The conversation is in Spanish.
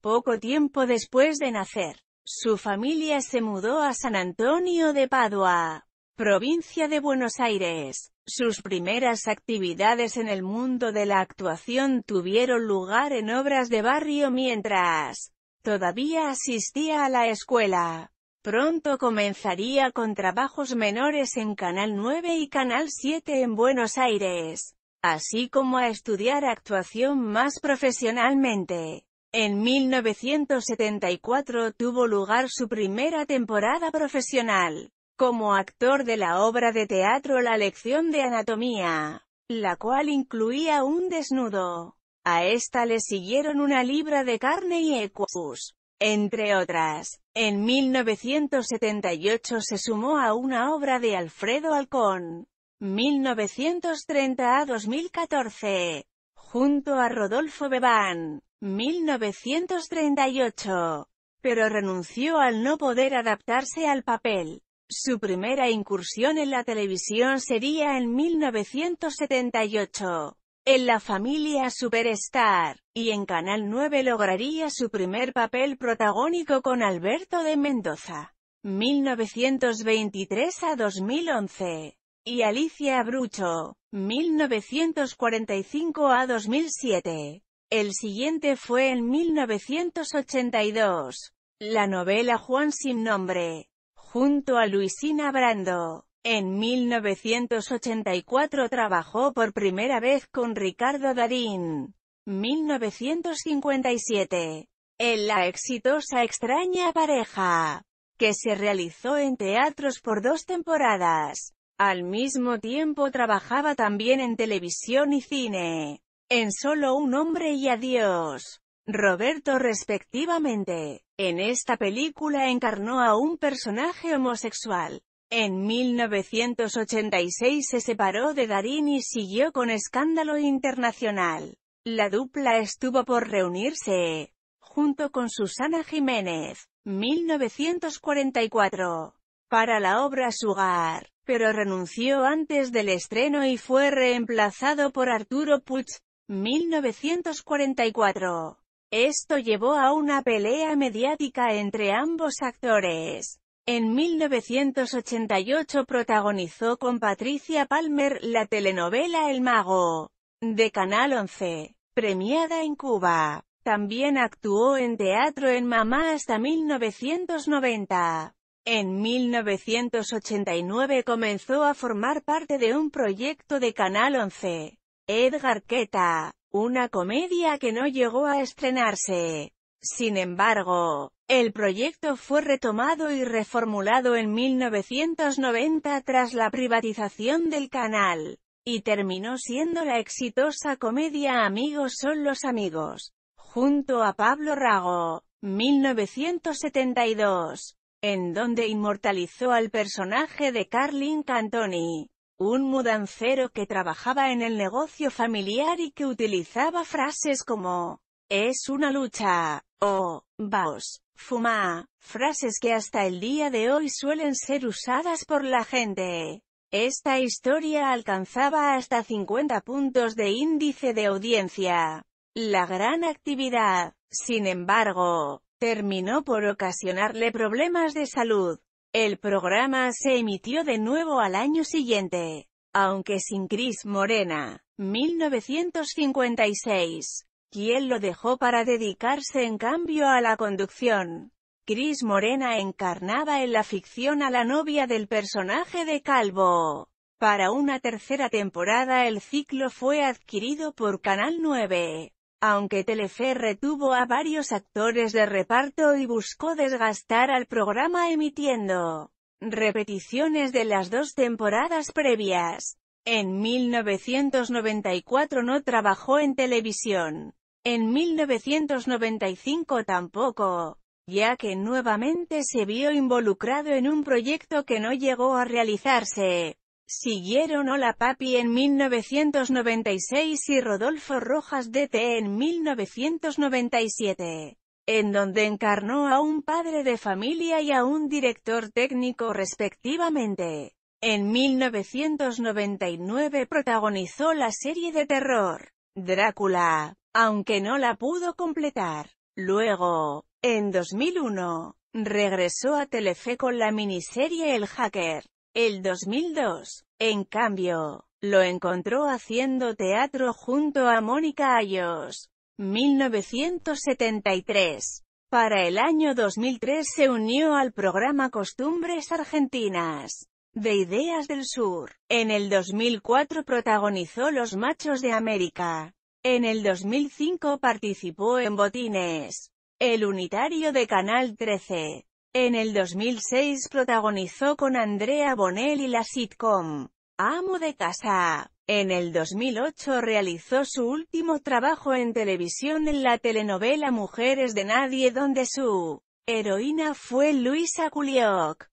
Poco tiempo después de nacer, su familia se mudó a San Antonio de Padua, provincia de Buenos Aires. Sus primeras actividades en el mundo de la actuación tuvieron lugar en obras de barrio mientras todavía asistía a la escuela. Pronto comenzaría con trabajos menores en Canal 9 y Canal 7 en Buenos Aires, así como a estudiar actuación más profesionalmente. En 1974 tuvo lugar su primera temporada profesional, como actor de la obra de teatro La lección de anatomía, la cual incluía un desnudo. A esta le siguieron una libra de carne y equus, entre otras. En 1978 se sumó a una obra de Alfredo Alcón, 1930 a 2014, junto a Rodolfo Bebán. 1938. Pero renunció al no poder adaptarse al papel. Su primera incursión en la televisión sería en 1978, en La familia Superstar, y en Canal 9 lograría su primer papel protagónico con Alberto de Mendoza. 1923 a 2011, y Alicia Brucho, 1945 a 2007. El siguiente fue en 1982. La novela Juan sin nombre, junto a Luisina Brando. En 1984 trabajó por primera vez con Ricardo Darín. 1957. En La exitosa extraña pareja, que se realizó en teatros por dos temporadas. Al mismo tiempo trabajaba también en televisión y cine en solo un hombre y adiós. Roberto respectivamente. En esta película encarnó a un personaje homosexual. En 1986 se separó de Darín y siguió con escándalo internacional. La dupla estuvo por reunirse, junto con Susana Jiménez, 1944, para la obra Sugar, pero renunció antes del estreno y fue reemplazado por Arturo Puig, 1944. Esto llevó a una pelea mediática entre ambos actores. En 1988 protagonizó con Patricia Palmer la telenovela El Mago, de Canal 11, premiada en Cuba. También actuó en teatro en Mamá hasta 1990. En 1989 comenzó a formar parte de un proyecto de Canal 11, Edgar Queta, una comedia que no llegó a estrenarse. Sin embargo, el proyecto fue retomado y reformulado en 1990 tras la privatización del canal, y terminó siendo la exitosa comedia Amigos son los amigos, junto a Pablo Rago, 1972, en donde inmortalizó al personaje de Carlin Cantoni un mudancero que trabajaba en el negocio familiar y que utilizaba frases como «es una lucha» o «vaos», «fuma», frases que hasta el día de hoy suelen ser usadas por la gente. Esta historia alcanzaba hasta 50 puntos de índice de audiencia. La gran actividad, sin embargo, terminó por ocasionarle problemas de salud. El programa se emitió de nuevo al año siguiente, aunque sin Cris Morena, 1956, quien lo dejó para dedicarse en cambio a la conducción. Cris Morena encarnaba en la ficción a la novia del personaje de Calvo. Para una tercera temporada el ciclo fue adquirido por Canal 9. Aunque Telefe retuvo a varios actores de reparto y buscó desgastar al programa emitiendo repeticiones de las dos temporadas previas. En 1994 no trabajó en televisión. En 1995 tampoco, ya que nuevamente se vio involucrado en un proyecto que no llegó a realizarse. Siguieron Hola Papi en 1996 y Rodolfo Rojas DT en 1997, en donde encarnó a un padre de familia y a un director técnico respectivamente. En 1999 protagonizó la serie de terror, Drácula, aunque no la pudo completar. Luego, en 2001, regresó a Telefe con la miniserie El Hacker. El 2002, en cambio, lo encontró haciendo teatro junto a Mónica Ayos. 1973. Para el año 2003 se unió al programa Costumbres Argentinas de Ideas del Sur. En el 2004 protagonizó Los Machos de América. En el 2005 participó en Botines, el unitario de Canal 13. En el 2006 protagonizó con Andrea y la sitcom Amo de casa. En el 2008 realizó su último trabajo en televisión en la telenovela Mujeres de Nadie donde su heroína fue Luisa Culioc.